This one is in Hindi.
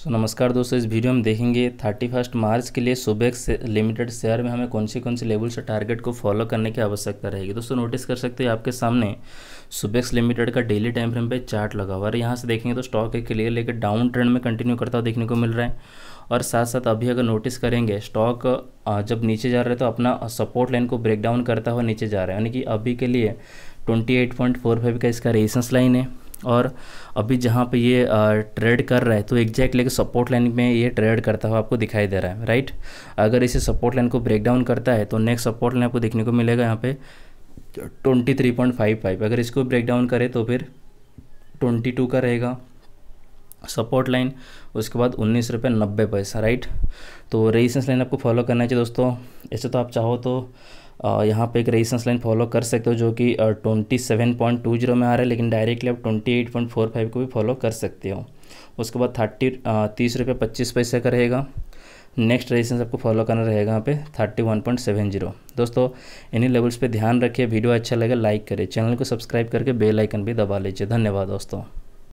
सो so, नमस्कार दोस्तों इस वीडियो में देखेंगे थर्टी फर्स्ट मार्च के लिए सुबह से, लिमिटेड शेयर में हमें कौन सी कौन सी लेवल से टारगेट को फॉलो करने की आवश्यकता रहेगी दोस्तों नोटिस कर सकते हैं आपके सामने सुबेक्स लिमिटेड का डेली टाइम फ्रेम पे चार्ट लगा हुआ और यहाँ से देखेंगे तो स्टॉक एक क्लियर लेकर डाउन ट्रेंड में कंटिन्यू करता हुआ देखने को मिल रहा है और साथ साथ अभी अगर नोटिस करेंगे स्टॉक जब नीचे जा रहा है तो अपना सपोर्ट लाइन को ब्रेक डाउन करता हुआ नीचे जा रहा है यानी कि अभी के लिए twenty eight point four five का इसका रेजिस्टेंस लाइन है और अभी जहाँ पे ये ट्रेड कर रहा है तो एग्जैक्ट लेके सपोर्ट लाइन में ये ट्रेड करता हुआ आपको दिखाई दे रहा है राइट अगर इसे सपोर्ट लाइन को ब्रेक डाउन करता है तो नेक्स्ट सपोर्ट लाइन आपको देखने को मिलेगा यहाँ पे twenty three point five five अगर इसको ब्रेक डाउन करे तो फिर ट्वेंटी टू का रहेगा सपोर्ट लाइन उसके बाद उन्नीस रुपये नब्बे पैसा राइट तो रेजिस्टेंस लाइन आपको फॉलो करना चाहिए दोस्तों ऐसे तो आप चाहो तो यहाँ पे एक रेजिस्टेंस लाइन फॉलो कर सकते हो जो कि twenty seven point two zero में आ रहा है लेकिन डायरेक्टली आप twenty eight point four five को भी फॉलो कर सकते हो उसके बाद थर्टी तीस रुपये पच्चीस पैसे का रहेगा नेक्स्ट रेजिस्टेंस आपको फॉलो करना रहेगा यहाँ पे thirty one point seven zero दोस्तों इन्हीं लेवल्स पे ध्यान रखिए वीडियो अच्छा लगे लाइक करें चैनल को सब्सक्राइब करके बेल आइकन भी दबा लीजिए धन्यवाद दोस्तों